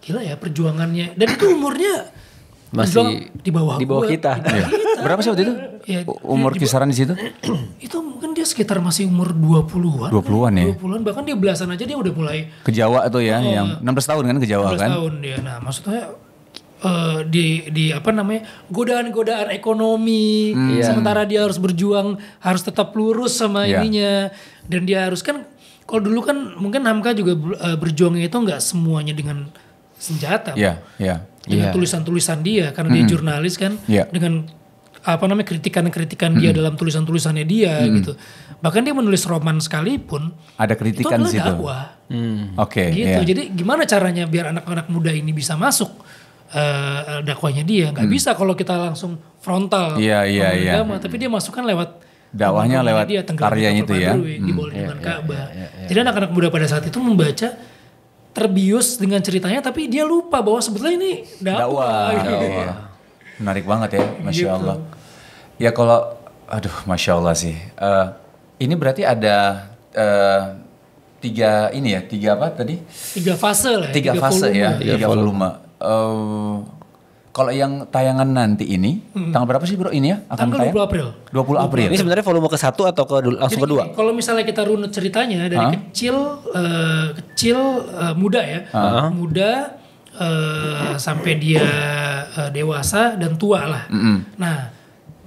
gila ya perjuangannya dan itu umurnya masih di bawah di bawah gue, kita. Di iya. Berapa sih waktu itu? Ya, umur di, kisaran di situ? itu mungkin dia sekitar masih umur 20-an. 20-an ya. 20-an bahkan dia belasan aja dia udah mulai ke Jawa atau ya uh, yang 16 tahun kan ke Jawa 16 kan. 16 tahun dia. Nah, maksudnya Uh, di di apa namanya godaan-godaan ekonomi hmm. Iya. sementara dia harus berjuang harus tetap lurus sama yeah. ininya dan dia harus kan kalau dulu kan mungkin Hamka juga eh, berjuangnya itu nggak semuanya dengan senjata. Iya, yeah, iya. dengan ya. tulisan-tulisan dia karena mm dia jurnalis kan yeah. dengan apa namanya kritikan-kritikan dia dalam tulisan-tulisannya dia gitu. Bahkan dia menulis roman sekalipun ada kritikan itu situ. Hmm. Oke. Okay, gitu. Yeah. Jadi gimana caranya biar anak-anak muda ini bisa masuk uh, dakwahnya dia? nggak hmm. bisa kalau kita langsung frontal. Iya, iya, iya. Tapi dia mm. masukkan lewat dakwahnya lewat dia, karyanya itu ya. Hmm. Di yeah, yeah, yeah, yeah, yeah. Jadi iya. anak-anak muda pada saat itu membaca terbius dengan ceritanya tapi dia lupa bahwa sebetulnya ini dakwah. Dakwah. Iya. dakwah. Menarik banget ya, gitu. masya gitu. Allah. Ya kalau, aduh, masya Allah sih. Uh, ini berarti ada uh, tiga ini ya, tiga apa tadi? Tiga fase lah. Ya, tiga, tiga fase volume. ya, ya. tiga, tiga volume. volume. Uh, kalau yang tayangan nanti ini, hmm. tanggal berapa sih bro ini ya? Akan tanggal tayang? 20 April. 20 April. Ini sebenarnya volume ke satu atau ke langsung ke kedua? Kalau misalnya kita runut ceritanya dari huh? kecil, uh, kecil uh, muda ya, uh muda uh, sampai dia uh, dewasa dan tua lah. Mm -hmm. Nah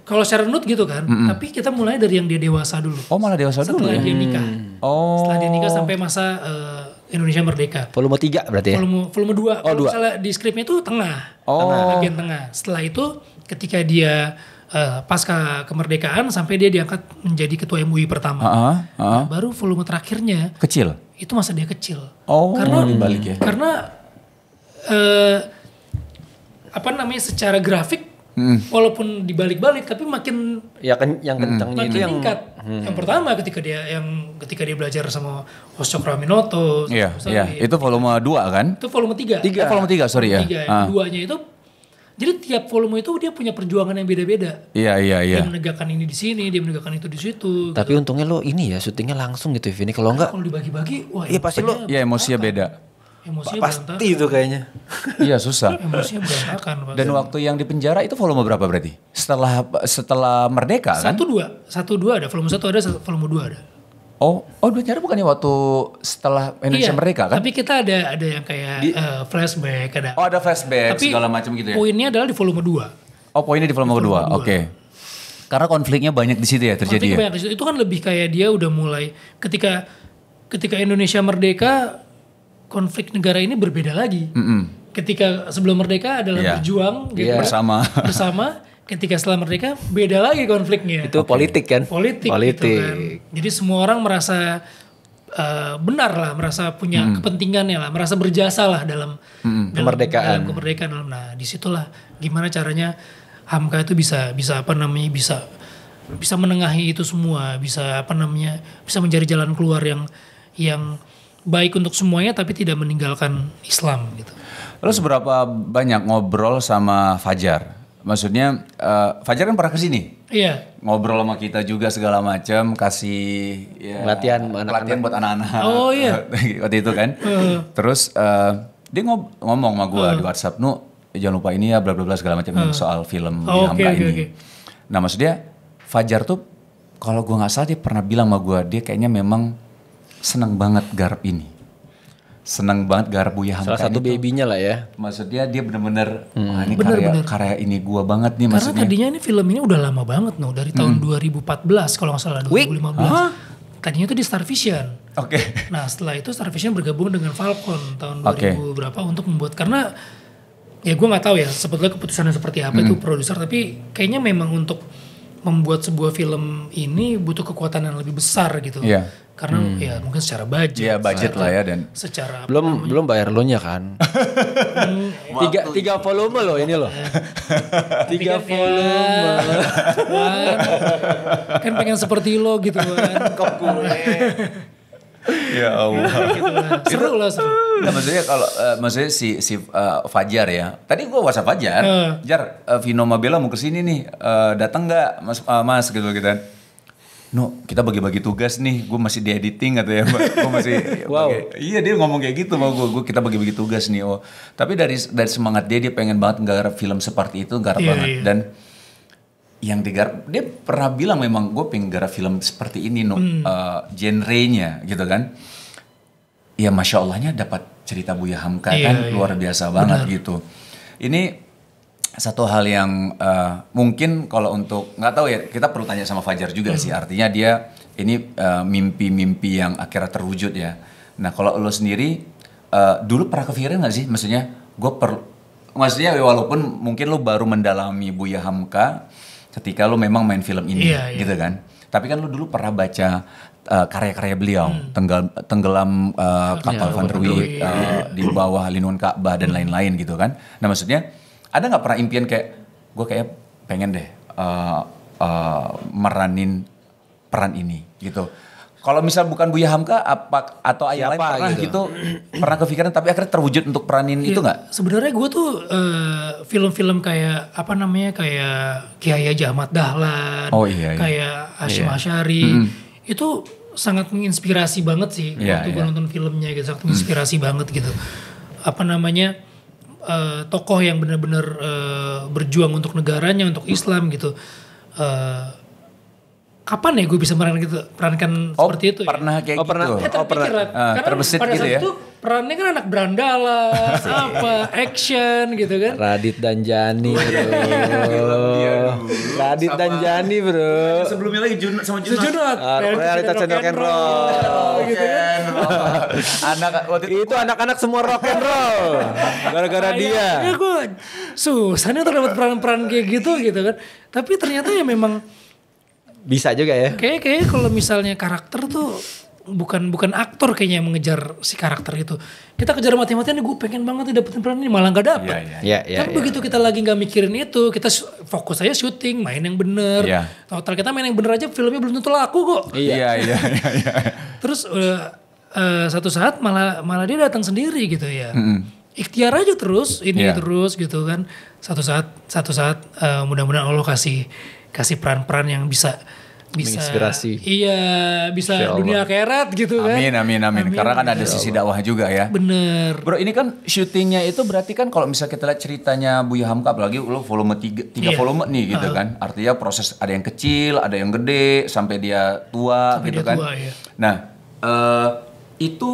kalau secara nut gitu kan, mm -hmm. tapi kita mulai dari yang dia dewasa dulu. Oh malah dewasa Setelah dulu. Setelah ya? dia nikah. Hmm. Oh. Setelah dia nikah sampai masa uh, Indonesia Merdeka. Volume 3 berarti ya? Volume, volume 2. Oh, Kalau misalnya di skripnya itu tengah. Oh. Tengah, bagian tengah. Setelah itu ketika dia uh, pasca kemerdekaan sampai dia diangkat menjadi ketua MUI pertama. Uh -huh. Uh -huh. Nah, baru volume terakhirnya. Kecil? Itu masa dia kecil. Oh, karena, oh, dibalik ya? Karena... Uh, apa namanya secara grafik Hmm. Walaupun dibalik-balik tapi makin ya kan yang hmm. kencangnya makin itu yang meningkat. Hmm. Yang pertama ketika dia yang ketika dia belajar sama Hos Cokraminoto. Iya, iya. itu volume 2 kan? Itu volume 3. Tiga, Eh, volume 3, sorry ya. 3. Ah. Duanya itu jadi tiap volume itu dia punya perjuangan yang beda-beda. Iya iya iya. Dia menegakkan ini di sini, dia menegakkan itu di situ. Tapi gitu. untungnya lo ini ya syutingnya langsung gitu Vini. Kalau nah, enggak kalau dibagi-bagi, wah. Iya pasti lo. Iya emosinya beda. Emosinya Pasti itu kayaknya. Iya susah. Emosinya berantakan. Pak. Dan waktu yang di penjara itu volume berapa berarti? Setelah setelah merdeka satu, kan? Satu dua, satu dua ada. Volume satu ada, volume dua ada. Oh, oh penjara bukannya waktu setelah Indonesia iya, merdeka kan? Tapi kita ada ada yang kayak di, uh, flashback ada. Oh ada flashback tapi segala macam gitu ya. Poinnya adalah di volume dua. Oh poinnya di volume, di kedua, oke. Okay. Karena konfliknya banyak di situ ya terjadi. Konfliknya ya? banyak di situ. Itu kan lebih kayak dia udah mulai ketika ketika Indonesia merdeka konflik negara ini berbeda lagi. Mm -hmm. Ketika sebelum merdeka adalah yeah. berjuang gitu yeah. Kan? bersama bersama ketika setelah merdeka beda lagi konfliknya. Itu okay. politik kan? Politik. Politik. Gitu kan. Jadi semua orang merasa uh, benar lah, merasa punya mm. kepentingannya lah, merasa berjasa lah dalam, hmm. dalam kemerdekaan. Dalam kemerdekaan. nah, disitulah gimana caranya Hamka itu bisa bisa apa namanya bisa bisa menengahi itu semua, bisa apa namanya bisa mencari jalan keluar yang yang baik untuk semuanya tapi tidak meninggalkan Islam gitu. Lo seberapa banyak ngobrol sama Fajar? Maksudnya uh, Fajar kan pernah kesini. Iya. Ngobrol sama kita juga segala macam, kasih ya, latihan latihan buat anak-anak. Oh iya. Waktu itu kan. Terus uh, dia ngob ngomong sama gue di WhatsApp, nu jangan lupa ini ya bla bla bla segala macam uh. soal film oh, di Hamka okay, ini. Okay. Nah maksudnya Fajar tuh kalau gue nggak salah dia pernah bilang sama gue dia kayaknya memang senang banget garap ini. Senang banget garap Buya Hamka Salah satu gitu. babynya lah ya. Maksudnya dia benar-benar hmm. ah, bener, karya, bener. karya ini gua banget nih Karena maksudnya. Karena tadinya ini film ini udah lama banget noh dari tahun hmm. 2014 kalau nggak salah 2015. Huh? Tadinya itu di Star Vision. Oke. Okay. Nah setelah itu Star Vision bergabung dengan Falcon tahun 2000 okay. berapa untuk membuat karena ya gue nggak tahu ya sebetulnya keputusannya seperti apa hmm. itu produser tapi kayaknya memang untuk membuat sebuah film ini butuh kekuatan yang lebih besar gitu. Iya. Karena hmm. ya mungkin secara budget. Iya, budget lah ya dan secara belum apa, belum bayar lo nya kan. Hmm. tiga tiga volume loh ini loh. Eh. tiga volume. Kan, kan pengen seperti lo gitu kan. Kok gue. ya Allah. Gitu lah. Gitu seru loh seru. Nah, maksudnya kalau uh, maksudnya si si uh, Fajar ya. Tadi gua WhatsApp Fajar. Uh. Jar, uh, Vino Mabella mau kesini nih. Uh, datang nggak Mas uh, Mas gitu gitu kan. No, kita bagi-bagi tugas nih. Gue masih di editing atau ya, gue masih. wow. Bagi, iya dia ngomong kayak gitu mau gue. kita bagi-bagi tugas nih. Oh, tapi dari dari semangat dia dia pengen banget nggak film seperti itu, nggak yeah, banget yeah. dan yang digarap dia pernah bilang memang gue pengen garap film seperti ini no hmm. uh, genrenya gitu kan ya masya allahnya dapat cerita Buya Hamka iya, kan iya. luar biasa banget gitu ini satu hal yang uh, mungkin kalau untuk nggak tahu ya kita perlu tanya sama Fajar juga hmm. sih artinya dia ini mimpi eh, mimpi-mimpi yang akhirnya terwujud ya nah kalau lo sendiri uh, dulu pernah kepikiran nggak sih maksudnya gue perlu maksudnya walaupun mungkin lo baru mendalami Buya Hamka ketika lu memang main film ini yeah, yeah. gitu kan. Tapi kan lu dulu pernah baca eh, karya-karya uh, beliau, hmm. tenggel, tenggelam uh, kapal yeah, Van Rui, uh, eh, iya. di bawah lindungan Ka'bah dan hmm. lain-lain gitu kan. Nah maksudnya ada nggak pernah impian kayak gue kayak pengen deh uh, uh, meranin peran ini gitu kalau misal bukan Buya Hamka apa atau ayah lain pernah gitu. gitu pernah kepikiran tapi akhirnya terwujud untuk peranin ya, itu nggak? Sebenarnya gue tuh eh, film-film uh, kayak apa namanya kayak Kiai Jamat Ahmad Dahlan, oh, iya, iya. kayak Hashim iya. Ashari mm -hmm. itu sangat menginspirasi banget sih yeah, waktu yeah. nonton filmnya gitu sangat mm. menginspirasi mm. banget gitu. Apa namanya? Uh, tokoh yang benar-benar uh, berjuang untuk negaranya, untuk Islam gitu. Uh, kapan ya gue bisa merankan gitu perankan oh, seperti itu ya? pernah ya? kayak oh, gitu pernah, eh, oh, pernah lah, uh, karena pada gitu saat ya itu perannya kan anak berandala iya. apa action gitu kan Radit dan Jani iya. bro iya, Radit sama, dan Jani bro sebelumnya lagi Jun sama Junot Junot uh, ah, realitas channel rock and roll, roll gitu kan oh. anak waktu itu, itu anak-anak semua rock and roll gara-gara dia ya gue susah nih untuk dapat peran-peran kayak gitu gitu kan tapi ternyata ya memang bisa juga ya. Kayaknya kayak kalau misalnya karakter tuh bukan bukan aktor kayaknya yang mengejar si karakter itu. Kita kejar mati-matian gue pengen banget dapetin peran ini malah nggak dapet. Yeah, yeah. Yeah, yeah, Tapi yeah, begitu yeah. kita lagi nggak mikirin itu, kita fokus aja syuting, main yang bener. Yeah. Total kita main yang bener aja filmnya belum tentu laku kok. Iya iya iya. iya, iya. Terus uh, uh, satu saat malah malah dia datang sendiri gitu ya. Mm -hmm ikhtiar aja terus ini yeah. terus gitu kan satu saat satu saat uh, mudah-mudahan Allah kasih kasih peran-peran yang bisa bisa menginspirasi. Iya, bisa dunia akhirat gitu kan. Amin, amin, amin. Karena kan ada sisi dakwah juga ya. Bener. Bro, ini kan syutingnya itu berarti kan kalau misalnya kita lihat ceritanya Buya Hamka apalagi lo volume 3 tiga yeah. volume nih gitu uh. kan. Artinya proses ada yang kecil, ada yang gede sampai dia tua sampai gitu dia kan. Tua, ya. Nah, uh, itu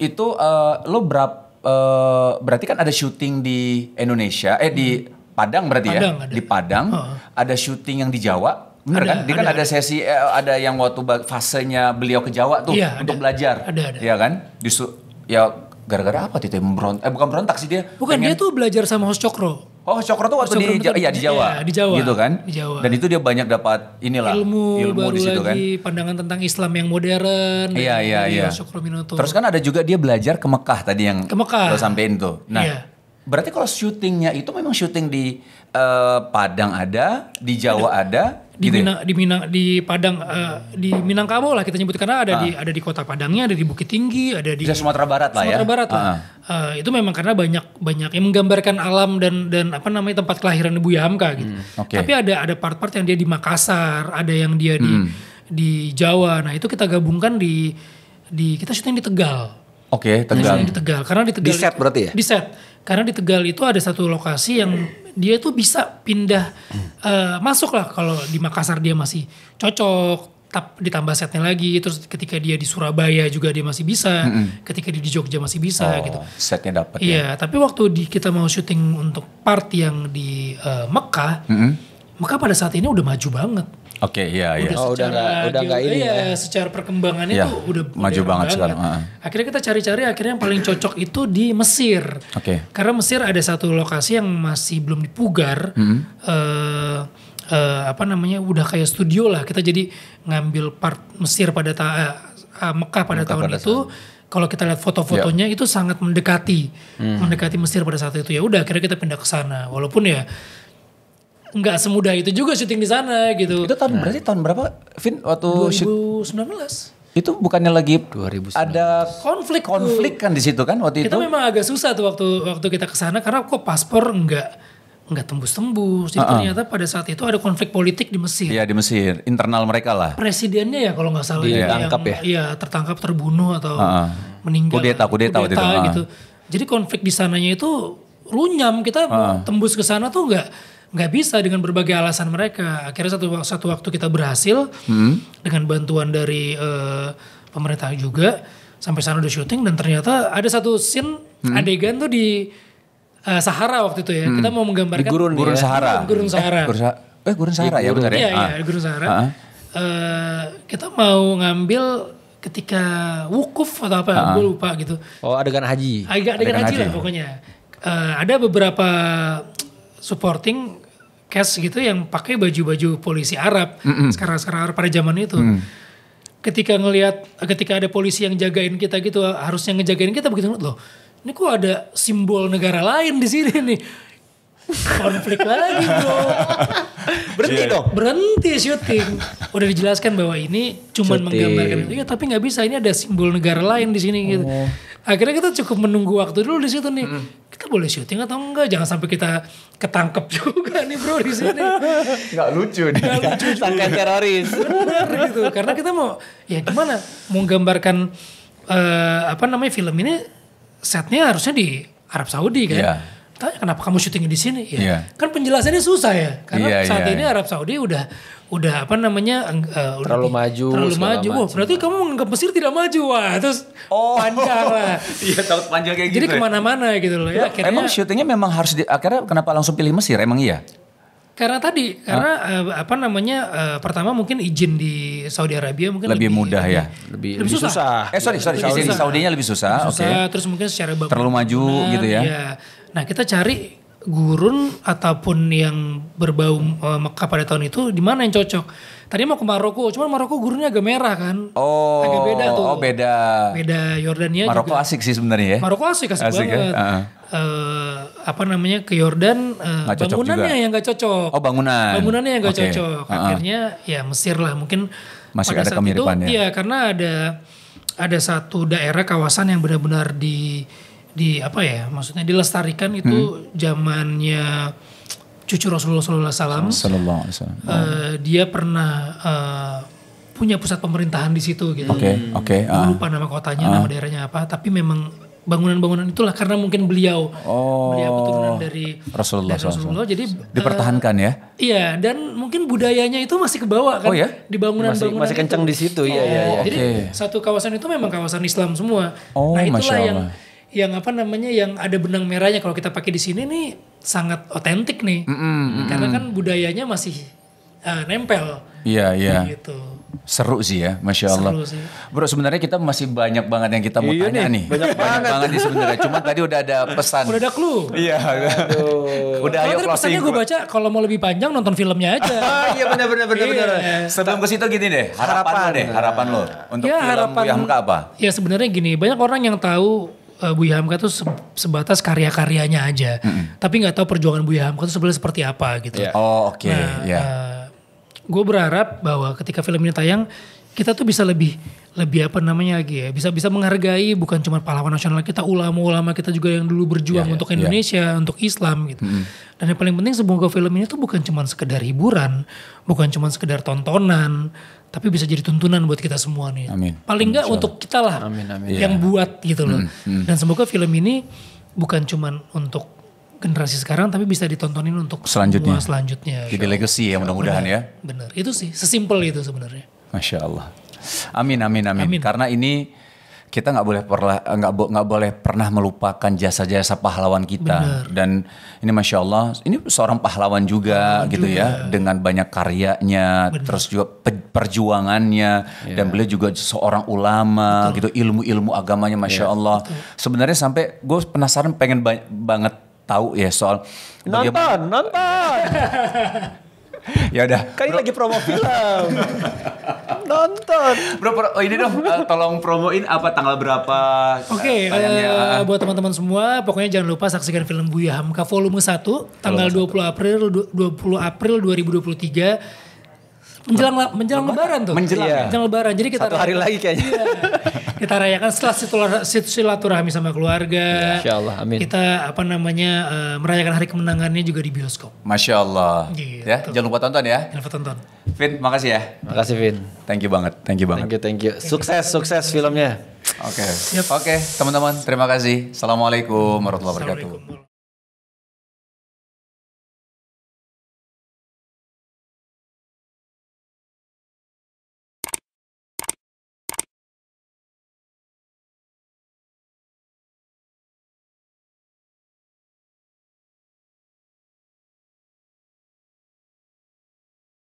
itu uh, lo berapa uh, eh, berarti kan ada syuting di Indonesia eh hmm. di Padang berarti ya? Padang, ya? Ada. Di Padang uh. ada syuting yang di Jawa. benar kan? Dia kan ada, sesi eh, ada yang waktu fasenya beliau ke Jawa tuh iya, untuk ada, belajar. Ada, ada. Iya kan? Justru ya gara-gara apa Titi berontak? Eh bukan berontak sih dia. Bukan pengen... dia tuh belajar sama Hos Cokro. Oh, Cokro tuh waktu Cokro di, ja, iya, di Jawa. Iya, di Jawa. Gitu kan? Di Jawa. Dan itu dia banyak dapat inilah ilmu, ilmu baru di situ kan? lagi kan. pandangan tentang Islam yang modern. Iya, gitu kan, iya, iya. Cokro Minoto. Terus kan ada juga dia belajar ke Mekah tadi yang ke Mekah. lo sampein tuh. Nah, iya. Berarti kalau syutingnya itu memang syuting di uh, Padang ada, di Jawa ada, ada di gitu Minang, ya? di Minang, di Padang uh, di Minangkabau lah kita nyebut karena ada ah. di ada di kota Padangnya, ada di Bukit Tinggi, ada di Bisa Sumatera Barat lah ya? Sumatera Barat lah. Uh, itu memang karena banyak banyak yang menggambarkan alam dan dan apa namanya tempat kelahiran Buya Hamka gitu. Hmm, okay. Tapi ada ada part-part yang dia di Makassar, ada yang dia di hmm. di Jawa. Nah, itu kita gabungkan di di kita syuting di Tegal. Oke, okay, Tegal. di Tegal karena di Tegal. Di set berarti ya? Di set karena di Tegal itu ada satu lokasi yang dia itu bisa pindah uh, eh, masuk lah kalau di Makassar dia masih cocok tap, ditambah setnya lagi terus ketika dia di Surabaya juga dia masih bisa mm-hmm. ketika dia di Jogja masih bisa oh, gitu setnya dapat ya? iya ya. tapi waktu di, kita mau syuting untuk part yang di uh, Mekah mm-hmm. Mekah pada saat ini udah maju banget Oke, okay, iya iya. Udah oh, udah gak, udah gak ini. Iya, ya. secara perkembangannya ya, tuh udah maju udah banget sekarang. Akhirnya kita cari-cari akhirnya yang paling cocok itu di Mesir. Oke. Okay. Karena Mesir ada satu lokasi yang masih belum dipugar. Mm -hmm. uh, uh, apa namanya udah kayak studio lah kita jadi ngambil part Mesir pada ta uh, Mekah pada Mekah tahun pada itu kalau kita lihat foto-fotonya yeah. itu sangat mendekati hmm. mendekati Mesir pada saat itu ya udah akhirnya kita pindah ke sana walaupun ya nggak semudah itu juga syuting di sana gitu. Itu tahun nah. berarti tahun berapa, Vin? Waktu 2019. Shoot, itu bukannya lagi 2019. ada konflik konflik kan di situ kan waktu kita itu. Kita memang agak susah tuh waktu waktu kita ke sana karena kok paspor nggak nggak tembus-tembus. Jadi uh -uh. ternyata pada saat itu ada konflik politik di Mesir. Iya di Mesir, internal mereka lah. Presidennya ya kalau nggak salah ya, yang, ya. Iya tertangkap terbunuh atau uh -uh. meninggal. Kudeta, kudeta, kudeta, kudeta gitu. Uh -uh. Jadi konflik di sananya itu runyam kita uh -uh. tembus ke sana tuh nggak nggak bisa dengan berbagai alasan mereka. Akhirnya satu satu waktu kita berhasil hmm. dengan bantuan dari uh, pemerintah juga sampai sana udah syuting dan ternyata ada satu scene hmm. adegan tuh di uh, Sahara waktu itu ya. Hmm. Kita mau menggambarkan di gurun, gurun ya. Sahara. Gurun eh, Sahara. Eh, gurun, Sa eh, gurun Sahara ya benar ya. Iya, iya ah. iya, gurun Sahara. Ah. Uh, kita mau ngambil ketika wukuf atau apa, ah. gue lupa gitu. Oh, adegan haji. adegan, adegan haji, haji lah pokoknya. Uh, ada beberapa supporting cash gitu yang pakai baju-baju polisi Arab mm-hmm. sekarang sekarang pada zaman itu. Mm. Ketika ngelihat ketika ada polisi yang jagain kita gitu harusnya ngejagain kita begitu loh. Ini kok ada simbol negara lain di sini nih konflik lagi bro. Berhenti yeah. dong. Berhenti syuting. Udah dijelaskan bahwa ini cuman shooting. menggambarkan ya, tapi nggak bisa ini ada simbol negara lain di sini gitu. oh. gitu. Akhirnya kita cukup menunggu waktu dulu di situ nih. Mm. Kita boleh syuting atau enggak? Jangan sampai kita ketangkep juga nih bro di sini. Enggak lucu nih. gak lucu Sangka teroris. Benar gitu. Karena kita mau ya gimana mau gambarkan uh, eh, apa namanya film ini setnya harusnya di Arab Saudi kan. Yeah tanya kenapa kamu syutingnya di sini ya yeah. kan penjelasannya susah ya karena yeah, saat yeah, ini yeah. Arab Saudi udah udah apa namanya uh, terlalu terlalu maju terlalu maju oh, berarti kamu menganggap Mesir tidak maju wah terus oh. panjang lah iya takut panjang kayak jadi gitu jadi ya. kemana-mana ya. gitu loh ya, iya, akhirnya, emang syutingnya memang harus di, akhirnya kenapa langsung pilih Mesir emang iya karena tadi karena uh, apa namanya uh, pertama mungkin izin di Saudi Arabia mungkin lebih, lebih mudah ya? lebih, ya lebih, lebih susah. susah eh sorry sorry lebih Saudi nya Saudinya lebih susah, susah. oke okay. terus mungkin secara terlalu maju nah, gitu ya, ya Nah kita cari gurun ataupun yang berbau uh, Mekah pada tahun itu di mana yang cocok. Tadi mau ke Maroko, cuman Maroko gurunnya agak merah kan. Oh. Agak beda tuh. Oh, beda. Beda Yordania Maroko juga. asik sih sebenarnya ya. Maroko asik asik, asik ya? banget. Ya? Uh uh, apa namanya ke Yordan uh, bangunannya juga. yang gak cocok. Oh, bangunan. Bangunannya yang gak okay. cocok. Ah, ah. Akhirnya uh ya Mesir lah mungkin masih ada kemiripannya. iya karena ada ada satu daerah kawasan yang benar-benar di di apa ya maksudnya dilestarikan itu hmm. zamannya cucu Rasulullah SAW. Sallallahu Alaihi Wasallam. Eh, dia pernah uh, punya pusat pemerintahan di situ gitu. Oke okay, hmm. oke. Okay, uh, ah. lupa nama kotanya, uh, nama ah. daerahnya apa. Tapi memang bangunan-bangunan itulah karena mungkin beliau oh, beliau keturunan dari Rasulullah, dari Rasulullah, Rasulullah. jadi eh, dipertahankan uh, ya iya dan mungkin budayanya itu masih kebawa kan oh, ya? di bangunan-bangunan masih, masih kencang di situ oh, ya, ya, jadi satu kawasan itu memang kawasan Islam semua oh, nah itulah yang Allah yang apa namanya yang ada benang merahnya kalau kita pakai di sini nih sangat otentik nih mm -mm, karena kan budayanya masih uh, nempel iya yeah, iya yeah. gitu Seru sih ya, masya Allah. Seru sih. Bro, sebenarnya kita masih banyak banget yang kita mau iya tanya nih. nih. Banyak, banyak banget nih sebenarnya. Cuma tadi udah ada pesan. Udah ada clue. Iya. udah ayo closing. Pesannya gue baca kalau mau lebih panjang nonton filmnya aja. Ah, iya benar benar benar benar. Iya. Sebelum ke situ gini deh, harapan, harapan lo deh, harapan lo untuk ya, film harapan, Yahmka apa? Ya sebenarnya gini, banyak orang yang tahu uh, Buya Hamka tuh se sebatas karya-karyanya aja. Mm -hmm. Tapi nggak tahu perjuangan Buya Hamka tuh sebenarnya seperti apa gitu. Yeah. Oh oke. Okay. Nah, yeah. Iya. uh, gue berharap bahwa ketika film ini tayang kita tuh bisa lebih lebih apa namanya lagi ya bisa bisa menghargai bukan cuma pahlawan nasional kita ulama-ulama kita juga yang dulu berjuang yeah, iya. untuk Indonesia yeah. untuk Islam gitu mm. dan yang paling penting semoga film ini tuh bukan cuma sekedar hiburan bukan cuma sekedar tontonan tapi bisa jadi tuntunan buat kita semua nih. Amin. Paling enggak untuk kita lah amin, amin. yang yeah. buat gitu loh. Mm, mm. Dan semoga film ini bukan cuman untuk generasi sekarang tapi bisa ditontonin untuk selanjutnya. Semua selanjutnya. Jadi legacy ya mudah-mudahan ya. Bener, itu sih sesimpel itu sebenarnya. Masya Allah. Amin, amin, amin, amin. Karena ini kita nggak boleh pernah nggak nggak boleh pernah melupakan jasa-jasa pahlawan kita Benar. dan ini masya Allah ini seorang pahlawan juga pahlawan gitu ya dengan banyak karyanya Benar. terus juga perjuangannya yeah. dan beliau juga seorang ulama Betul. gitu ilmu-ilmu agamanya masya yeah. Allah Betul. sebenarnya sampai gue penasaran pengen ba banget tahu ya soal nonton nonton ya udah. kali bro. lagi promo film. Nonton. Bro, pro, oh ini dong uh, tolong promoin apa tanggal berapa. Oke, okay, eh, ya, uh, eh, buat teman-teman semua pokoknya jangan lupa saksikan film Buya Hamka volume 1 tanggal volume 20 1. April 20 April 2023 menjelang menjelang lebaran, lebaran tuh. Menjelang, iya. menjelang lebaran. Jadi kita satu hari lagi kayaknya. Iya. kita rayakan setelah silaturahmi sama keluarga. Ya Allah, amin. Kita apa namanya uh, merayakan hari kemenangannya juga di bioskop. Masya Allah. Gitu. Iya, ya, jangan lupa tonton ya. Jangan lupa tonton. Vin, makasih ya. Makasih Vin. Thank you banget, thank you banget. Thank you, thank you. Sukses, sukses filmnya. Oke, okay. oke, okay, teman-teman, terima kasih. Assalamualaikum warahmatullahi wabarakatuh.